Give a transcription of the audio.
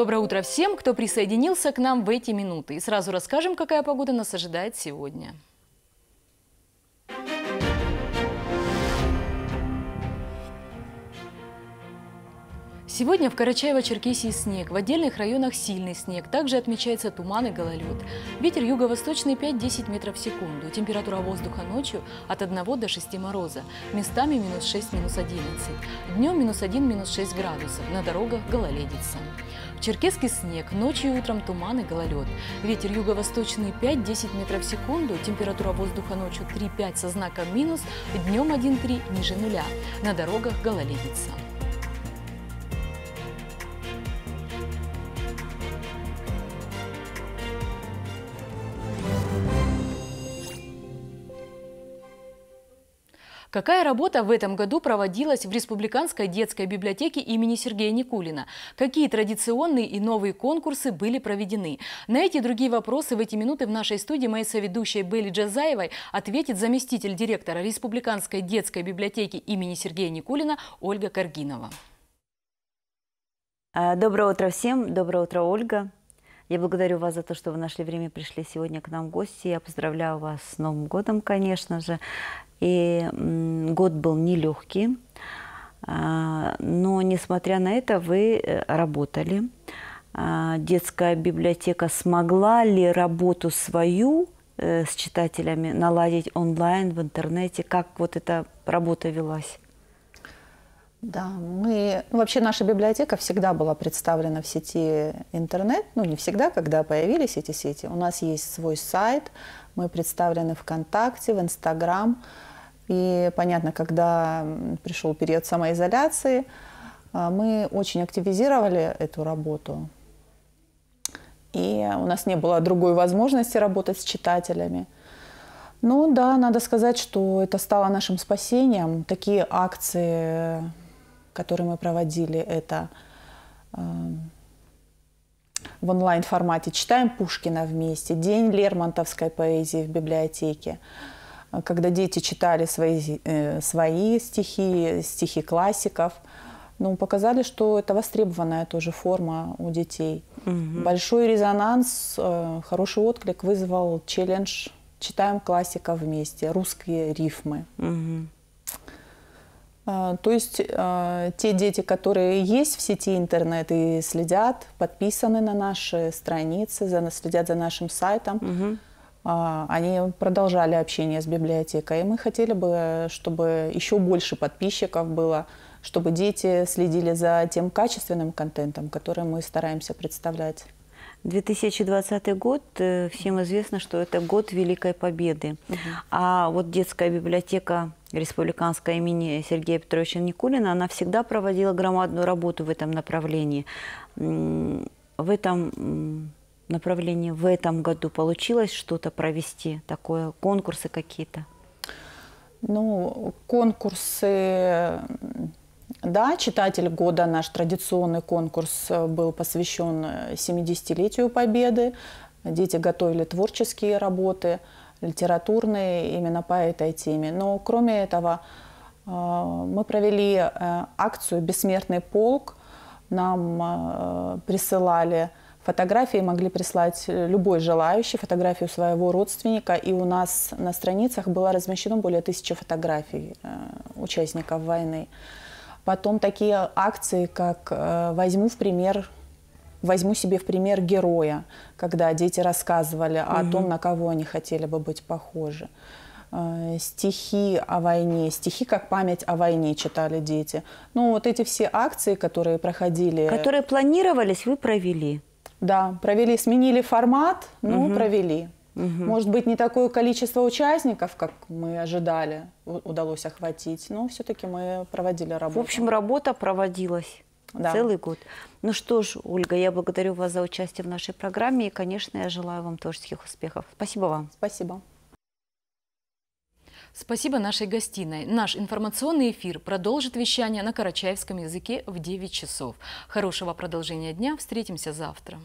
Доброе утро всем, кто присоединился к нам в эти минуты. И сразу расскажем, какая погода нас ожидает сегодня. Сегодня в Карачаево-Черкесии снег, в отдельных районах сильный снег. Также отмечается туман и гололед. Ветер юго-восточный 5-10 метров в секунду. Температура воздуха ночью от 1 до 6 мороза. Местами минус 6, минус 11. Днем минус 1, минус 6 градусов. На дорогах гололедица. В Черкеске снег, ночью и утром туман и гололед. Ветер юго-восточный 5-10 метров в секунду. Температура воздуха ночью 3-5 со знаком минус. Днем 1-3 ниже нуля. На дорогах гололедица. Какая работа в этом году проводилась в Республиканской детской библиотеке имени Сергея Никулина? Какие традиционные и новые конкурсы были проведены? На эти и другие вопросы в эти минуты в нашей студии моей соведущей Белли Джазаевой ответит заместитель директора Республиканской детской библиотеки имени Сергея Никулина Ольга Каргинова. А, доброе утро всем. Доброе утро, Ольга. Я благодарю вас за то, что вы нашли время, пришли сегодня к нам в гости. Я поздравляю вас с Новым годом, конечно же. И год был нелегкий, а, но, несмотря на это, вы э, работали. А, детская библиотека смогла ли работу свою э, с читателями наладить онлайн, в интернете? Как вот эта работа велась? Да, мы ну, вообще наша библиотека всегда была представлена в сети интернет, ну не всегда, когда появились эти сети. У нас есть свой сайт, мы представлены ВКонтакте, в Инстаграм. И понятно, когда пришел период самоизоляции, а, мы очень активизировали эту работу. И у нас не было другой возможности работать с читателями. Ну да, надо сказать, что это стало нашим спасением. Такие акции который мы проводили, это эм, в онлайн-формате «Читаем Пушкина вместе», «День лермонтовской поэзии» в библиотеке, э, когда дети читали свои, э, свои стихи, стихи классиков. Ну, показали, что это востребованная тоже форма у детей. Угу. Большой резонанс, э, хороший отклик вызвал челлендж «Читаем классика вместе», «Русские рифмы». Угу. А, то есть а, те дети, которые есть в сети интернет и следят, подписаны на наши страницы, за, следят за нашим сайтом, угу. они продолжали общение с библиотекой. И мы хотели бы, чтобы еще больше подписчиков было, чтобы дети следили за тем качественным контентом, который мы стараемся представлять. 2020 год, э, всем известно, что это год Великой Победы. А вот детская библиотека республиканская имени Сергея Петровича Никулина, она всегда проводила громадную работу в этом направлении. В этом направлении в этом году получилось что-то провести, такое, конкурсы какие-то? Ну, конкурсы да, читатель года наш традиционный конкурс э, был посвящен 70-летию э, Победы. Дети готовили творческие работы, литературные именно по этой теме. Но кроме этого э, мы провели акцию «Бессмертный полк». Нам присылали фотографии, могли прислать любой желающий фотографию своего родственника. И у нас на страницах было размещено более тысячи фотографий участников войны. Потом такие акции, как э, возьму в пример возьму себе в пример героя, когда дети рассказывали угу. о том, на кого они хотели бы быть похожи. Э, стихи о войне, стихи как память о войне читали дети. Ну вот эти все акции, которые проходили... Которые планировались, вы провели? Да, провели, сменили формат, ну угу. провели. Угу. Может быть, не такое количество участников, как мы ожидали, удалось охватить, но все-таки мы проводили работу. В общем, работа проводилась. Да. Целый год. Ну что ж, Ольга, я благодарю вас за участие в нашей программе и, конечно, я желаю вам творческих успехов. Спасибо вам. Спасибо. Спасибо нашей гостиной. Наш информационный эфир продолжит вещание на карачаевском языке в 9 часов. Хорошего продолжения дня. Встретимся завтра.